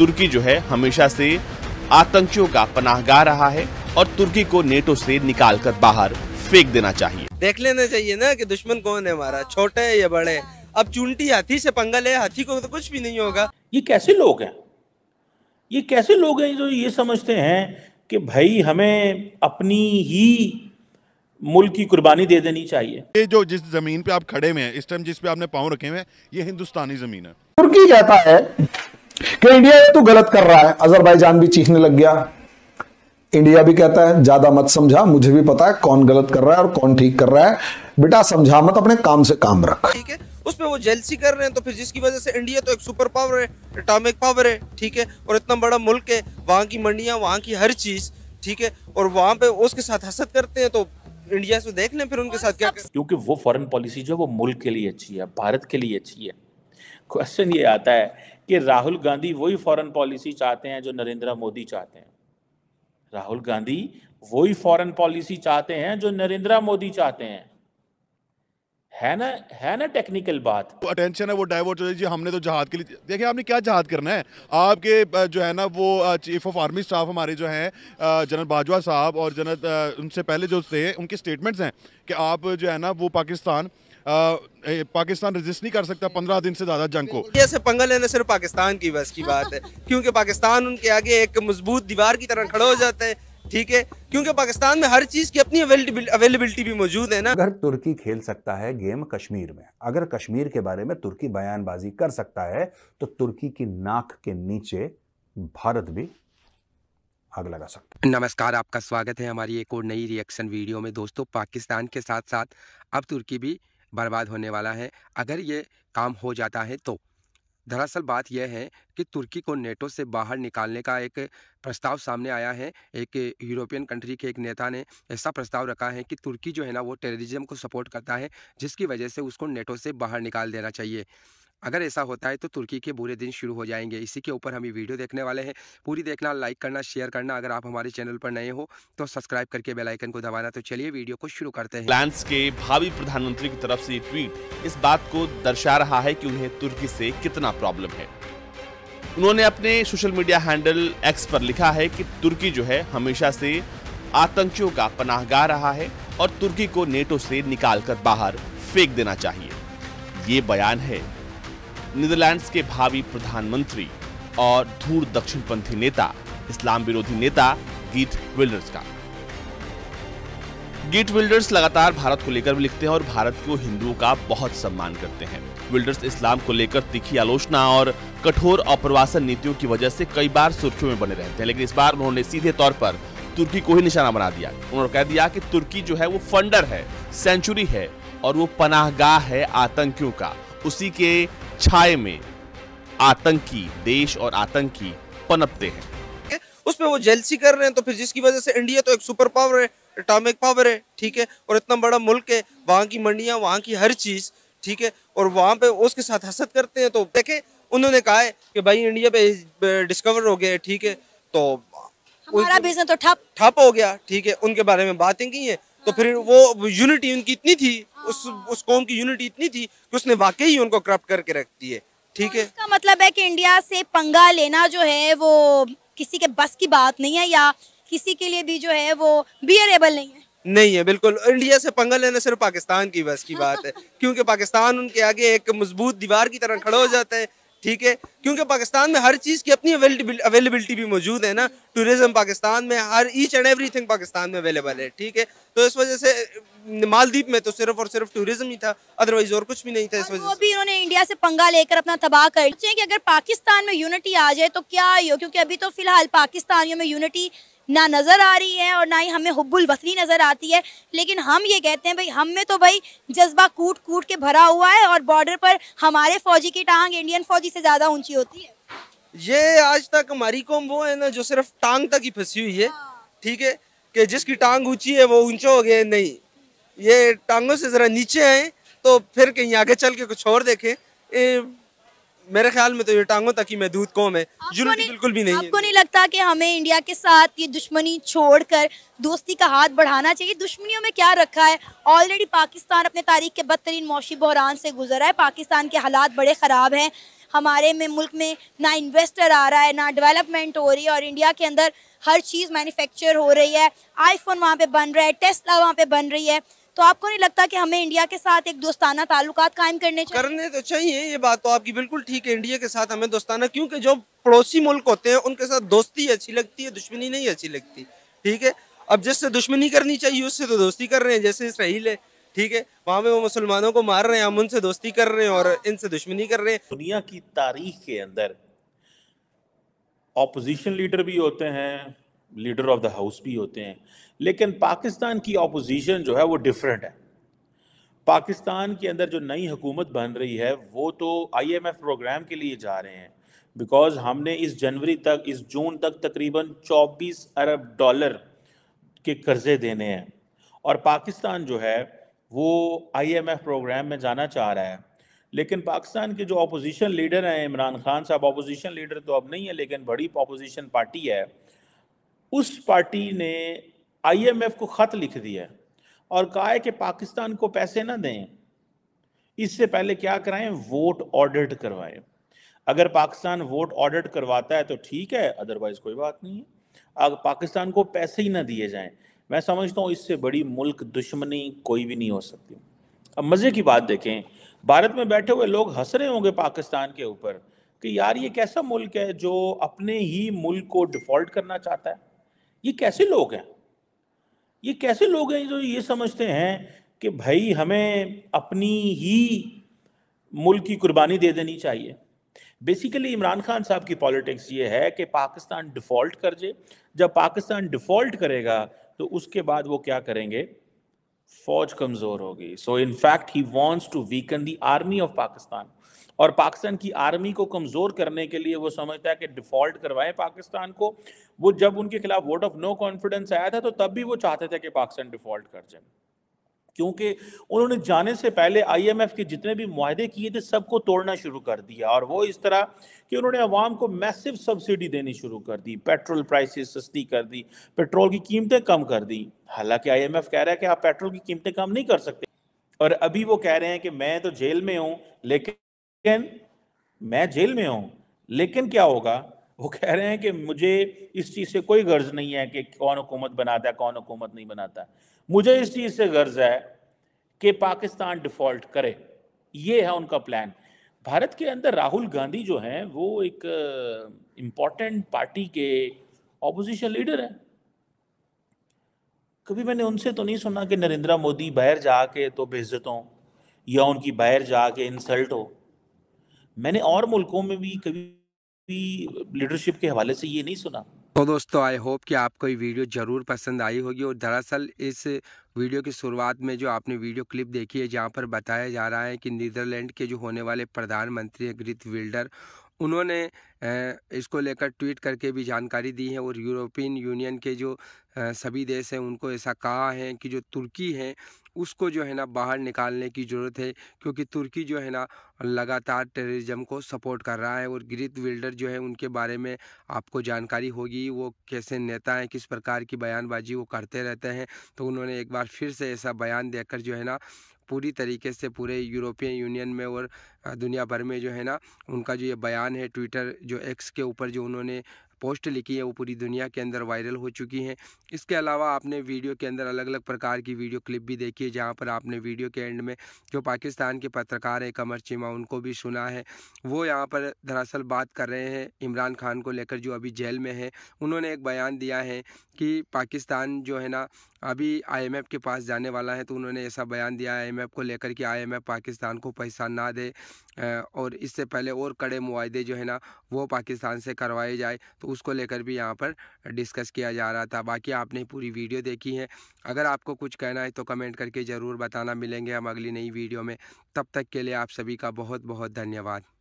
तुर्की जो है हमेशा से आतंकियों का पनाहगा रहा है और तुर्की को नेटो से निकाल कर बाहर फेंक देना चाहिए देख लेना चाहिए ना कि दुश्मन कौन है हमारा छोटे है या बड़े अब चुनटी हाथी से पंगल है हाथी को तो कुछ भी नहीं होगा ये कैसे लोग हैं ये कैसे लोग हैं जो ये समझते हैं कि भाई हमें अपनी ही मुल्क की कुर्बानी दे देनी चाहिए ये जो जिस जमीन पे आप खड़े हुए हैं इस टाइम जिस पे आपने पाँव रखे हुए हैं ये हिंदुस्तानी जमीन है तुर्की जाता है कि इंडिया ये तो गलत कर रहा है अजरबैजान भी चीखने लग गया इंडिया भी कहता है ज्यादा मत समझा मुझे भी पता है कौन गलत कर रहा है और कौन ठीक कर रहा है बेटा समझा मत अपने काम से काम रख ठीक है उसमें वो जेलसी कर रहे हैं तो फिर जिसकी वजह से इंडिया तो एक सुपर पावर है एटॉमिक पावर है ठीक है और इतना बड़ा मुल्क है वहां की मंडिया वहां की हर चीज़ ठीक है और वहां पे उसके साथ हसद करते हैं तो इंडिया से देख लें फिर उनके साथ क्या क्योंकि वो फॉरन पॉलिसी जो है वो मुल्क के लिए अच्छी है भारत के लिए अच्छी है क्वेश्चन ये आता है कि राहुल गांधी वही फॉरेन पॉलिसी चाहते हैं जो नरेंद्र मोदी चाहते हैं राहुल गांधी वही फॉरेन पॉलिसी चाहते हैं जो नरेंद्र मोदी चाहते हैं है ना है ना टेक्निकल बात तो अटेंशन है वो डाइवर्ट हो जाए हमने तो जहाज के लिए देखिए आपने क्या जहाज करना है आपके जो है ना वो चीफ ऑफ आर्मी स्टाफ हमारे जो हैं जनरल बाजवा साहब और जनरल उनसे पहले जो थे उनके स्टेटमेंट्स हैं कि आप जो है ना वो पाकिस्तान पाकिस्तान रजिस्ट नहीं कर सकता पंद्रह दिन से ज़्यादा जंग को ऐसे पंगा लेना सिर्फ पाकिस्तान की बस की बात है क्योंकि पाकिस्तान उनके आगे एक मजबूत दीवार की तरह खड़ा हो जाता है ठीक है क्योंकि पाकिस्तान में हर चीज की अपनी अवेलेबिलिटी भी मौजूद है ना अगर तुर्की खेल सकता है गेम कश्मीर में अगर कश्मीर के बारे में तुर्की बयानबाजी कर सकता है तो तुर्की की नाक के नीचे भारत भी आग लगा सकता है। नमस्कार आपका स्वागत है हमारी एक और नई रिएक्शन वीडियो में दोस्तों पाकिस्तान के साथ साथ अब तुर्की भी बर्बाद होने वाला है अगर ये काम हो जाता है तो दरअसल बात यह है कि तुर्की को नेटो से बाहर निकालने का एक प्रस्ताव सामने आया है एक यूरोपियन कंट्री के एक नेता ने ऐसा प्रस्ताव रखा है कि तुर्की जो है ना वो टेररिज्म को सपोर्ट करता है जिसकी वजह से उसको नेटो से बाहर निकाल देना चाहिए अगर ऐसा होता है तो तुर्की के बुरे दिन शुरू हो जाएंगे इसी के ऊपर हम ये वीडियो देखने वाले हैं पूरी देखना लाइक करना शेयर करना अगर आप हमारे चैनल पर नए हो तो सब्सक्राइब करके बेल आइकन को दबाना तो चलिए वीडियो को शुरू करते हैं फ्रांस के भावी प्रधानमंत्री की तरफ से ट्वीट इस बात को दर्शा रहा है कि उन्हें तुर्की से कितना प्रॉब्लम है उन्होंने अपने सोशल मीडिया हैंडल एक्स पर लिखा है कि तुर्की जो है हमेशा से आतंकियों का पनाहगाह रहा है और तुर्की को नेटो से निकाल बाहर फेंक देना चाहिए ये बयान है नीदरलैंड्स के भावी प्रधानमंत्री और धूर दक्षिणपंथी नेता इस्लाम विरोधी नेता गीत विल्डर्स का गीट विल्डर्स लगातार भारत को लेकर भी लिखते हैं और भारत को हिंदुओं का बहुत सम्मान करते हैं विल्डर्स इस्लाम को लेकर तीखी आलोचना और कठोर अप्रवासन नीतियों की वजह से कई बार सुर्खियों में बने रहते हैं लेकिन इस बार उन्होंने सीधे तौर पर तुर्की को ही निशाना बना दिया उन्होंने कह दिया कि तुर्की जो है वो फंडर है सेंचुरी है और वो पनाहगाह है आतंकियों का उसी के छाए में आतंकी देश और आतंकी पनपते हैं उसमें वो जेलसी कर रहे हैं तो फिर जिसकी वजह से इंडिया तो एक सुपर पावर है एटॉमिक पावर है ठीक है और इतना बड़ा मुल्क है वहाँ की मंडिया वहाँ की हर चीज़ ठीक है और वहाँ पे उसके साथ हसद करते हैं तो देखे उन्होंने कहा है कि भाई इंडिया पे डिस्कवर हो गया ठीक है तो हमारा बिजनेस तो ठप ठप हो गया ठीक है उनके बारे में बातें की है तो फिर वो यूनिटी उनकी इतनी थी उस उस कौम की यूनिटी इतनी थी कि उसने वाकई ही उनको करप्ट करके रख दी है ठीक है इसका मतलब है कि इंडिया से पंगा लेना जो है वो किसी के बस की बात नहीं है या किसी के लिए भी जो है वो बियरेबल नहीं है नहीं है बिल्कुल इंडिया से पंगा लेना सिर्फ पाकिस्तान की बस की बात है क्योंकि पाकिस्तान उनके आगे एक मजबूत दीवार की तरह खड़ा हो जाता है ठीक है क्योंकि पाकिस्तान में हर चीज़ की अपनी अवेलेबिलिटी भी मौजूद है ना टूरिज़्म पाकिस्तान में हर ईच एंड थिंग पाकिस्तान में अवेलेबल है ठीक है तो इस वजह से मालदीप में तो सिर्फ और सिर्फ टूरिज्म ही था अदरवाइज और कुछ भी नहीं था इस वजह से इन्होंने इंडिया से पंगा लेकर अपना तबाह कर कि अगर पाकिस्तान में यूनिटी आ जाए तो क्या क्योंकि अभी तो फिलहाल पाकिस्तानियों में यूनिटी ना नज़र आ रही है और ना ही हमें हब्बुल वसनी नज़र आती है लेकिन हम ये कहते हैं भाई हम में तो भाई जज्बा कूट कूट के भरा हुआ है और बॉर्डर पर हमारे फ़ौजी की टांग इंडियन फ़ौजी से ज़्यादा ऊंची होती है ये आज तक हमारी कौम वो है ना जो सिर्फ टांग तक ही फंसी हुई है हाँ। ठीक है कि जिसकी टांग ऊंची है वो ऊंचा हो गया नहीं ये टांगों से ज़रा नीचे आए तो फिर कहीं आगे चल के कुछ और देखें मेरे ख्याल में तो ये टांगों तक ही महदूद कौम है यूनिटी बिल्कुल भी नहीं आपको नहीं लगता कि हमें इंडिया के साथ ये दुश्मनी छोड़कर दोस्ती का हाथ बढ़ाना चाहिए दुश्मनियों में क्या रखा है ऑलरेडी पाकिस्तान अपने तारीख के बदतरीन मौसी बहरान से गुजरा है पाकिस्तान के हालात बड़े ख़राब हैं हमारे में मुल्क में ना इन्वेस्टर आ रहा है ना डेवलपमेंट हो रही है और इंडिया के अंदर हर चीज़ मैन्युफैक्चर हो रही है आईफोन वहाँ पे बन रहा है टेस्ला वहाँ पे बन रही है तो आपको नहीं लगता कि हमें इंडिया के साथ एक दोस्ताना ताल्लुक कायम करने चाहिए करने तो चाहिए ये बात तो आपकी बिल्कुल ठीक है इंडिया के साथ हमें दोस्ताना क्योंकि जो पड़ोसी मुल्क होते हैं उनके साथ दोस्ती अच्छी लगती है दुश्मनी नहीं अच्छी लगती ठीक है अब जिससे दुश्मनी करनी चाहिए उससे तो दोस्ती कर रहे हैं जैसे इसराइल है ठीक है वहाँ पे वो मुसलमानों को मार रहे हैं हम उनसे दोस्ती कर रहे हैं और इनसे दुश्मनी कर रहे हैं दुनिया की तारीख के अंदर ऑपोजिशन लीडर भी होते हैं लीडर ऑफ द हाउस भी होते हैं लेकिन पाकिस्तान की अपोजिशन जो है वो डिफरेंट है पाकिस्तान के अंदर जो नई हुकूमत बन रही है वो तो आईएमएफ प्रोग्राम के लिए जा रहे हैं बिकॉज हमने इस जनवरी तक इस जून तक तकरीबन 24 अरब डॉलर के कर्जे देने हैं और पाकिस्तान जो है वो आईएमएफ प्रोग्राम में जाना चाह रहा है लेकिन पाकिस्तान के जो अपोजिशन लीडर हैं इमरान खान साहब अपोजिशन लीडर तो अब नहीं है लेकिन बड़ी अपोजिशन पार्टी है उस पार्टी ने आईएमएफ को ख़त लिख दिया और कहा है कि पाकिस्तान को पैसे ना दें इससे पहले क्या कराएं वोट ऑडिट करवाएं अगर पाकिस्तान वोट ऑडिट करवाता है तो ठीक है अदरवाइज कोई बात नहीं है अगर पाकिस्तान को पैसे ही ना दिए जाएं मैं समझता हूँ इससे बड़ी मुल्क दुश्मनी कोई भी नहीं हो सकती अब मज़े की बात देखें भारत में बैठे हुए लोग हंस रहे होंगे पाकिस्तान के ऊपर कि यार ये कैसा मुल्क है जो अपने ही मुल्क को डिफ़ॉल्ट करना चाहता है ये कैसे लोग हैं ये कैसे लोग हैं जो ये समझते हैं कि भाई हमें अपनी ही मुल्क की कुर्बानी दे देनी चाहिए बेसिकली इमरान खान साहब की पॉलिटिक्स ये है कि पाकिस्तान डिफ़ॉल्ट कर जे जब पाकिस्तान डिफ़ॉल्ट करेगा तो उसके बाद वो क्या करेंगे फौज कमजोर होगी so in fact he wants to weaken the army of Pakistan और पाकिस्तान की आर्मी को कमज़ोर करने के लिए वो समझता है कि डिफ़ॉल्ट करवाएं पाकिस्तान को वो जब उनके खिलाफ वोट ऑफ नो कॉन्फिडेंस आया था तो तब भी वो चाहते थे कि पाकिस्तान डिफ़ॉल्ट कर जाए क्योंकि उन्होंने जाने से पहले आईएमएफ के जितने भी माहदे किए थे सबको तोड़ना शुरू कर दिया और वो इस तरह कि उन्होंने अवाम को मैसिव सब्सिडी देनी शुरू कर दी पेट्रोल प्राइसेस सस्ती कर दी पेट्रोल की कीमतें कम कर दी हालांकि आईएमएफ कह रहा है कि आप पेट्रोल की कीमतें कम नहीं कर सकते और अभी वो कह रहे हैं कि मैं तो जेल में हूँ लेकिन मैं जेल में हूँ लेकिन क्या होगा वो कह रहे हैं कि मुझे इस चीज़ से कोई गर्ज नहीं है कि कौन हुकूमत बनाता है कौन हुकूमत नहीं बनाता मुझे इस चीज़ से गर्ज है कि पाकिस्तान डिफ़ॉल्ट करे ये है उनका प्लान भारत के अंदर राहुल गांधी जो हैं वो एक इम्पॉर्टेंट पार्टी के ऑपोजिशन लीडर हैं कभी मैंने उनसे तो नहीं सुना कि नरेंद्र मोदी बाहर जाके तो बेइज्जत हो या उनकी बाहर जाके इंसल्ट हो मैंने और मुल्कों में भी कभी भी लीडरशिप के हवाले से ये नहीं सुना तो दोस्तों आई होप कि आपको ये वीडियो ज़रूर पसंद आई होगी और दरअसल इस वीडियो की शुरुआत में जो आपने वीडियो क्लिप देखी है जहाँ पर बताया जा रहा है कि नीदरलैंड के जो होने वाले प्रधानमंत्री हैं ग्रिथ विल्डर उन्होंने इसको लेकर ट्वीट करके भी जानकारी दी है और यूरोपियन यूनियन के जो सभी देश हैं उनको ऐसा कहा है कि जो तुर्की है उसको जो है ना बाहर निकालने की ज़रूरत है क्योंकि तुर्की जो है ना लगातार टेररिज्म को सपोर्ट कर रहा है और ग्रीत विल्डर जो है उनके बारे में आपको जानकारी होगी वो कैसे नेता हैं किस प्रकार की बयानबाजी वो करते रहते हैं तो उन्होंने एक बार फिर से ऐसा बयान देकर जो है ना पूरी तरीके से पूरे यूरोपियन यूनियन में और दुनिया भर में जो है ना उनका जो ये बयान है ट्विटर जो एक्स के ऊपर जो उन्होंने पोस्ट लिखी है वो पूरी दुनिया के अंदर वायरल हो चुकी हैं इसके अलावा आपने वीडियो के अंदर अलग अलग प्रकार की वीडियो क्लिप भी देखी है जहाँ पर आपने वीडियो के एंड में जो पाकिस्तान के पत्रकार हैं कमर चीमा उनको भी सुना है वो यहाँ पर दरअसल बात कर रहे हैं इमरान खान को लेकर जो अभी जेल में है उन्होंने एक बयान दिया है कि पाकिस्तान जो है ना अभी आईएमएफ के पास जाने वाला है तो उन्होंने ऐसा बयान दिया आईएमएफ को लेकर कि आईएमएफ पाकिस्तान को पैसा ना दे और इससे पहले और कड़े मुआदे जो है ना वो पाकिस्तान से करवाए जाए तो उसको लेकर भी यहाँ पर डिस्कस किया जा रहा था बाकी आपने पूरी वीडियो देखी है अगर आपको कुछ कहना है तो कमेंट करके ज़रूर बताना मिलेंगे हम अगली नई वीडियो में तब तक के लिए आप सभी का बहुत बहुत धन्यवाद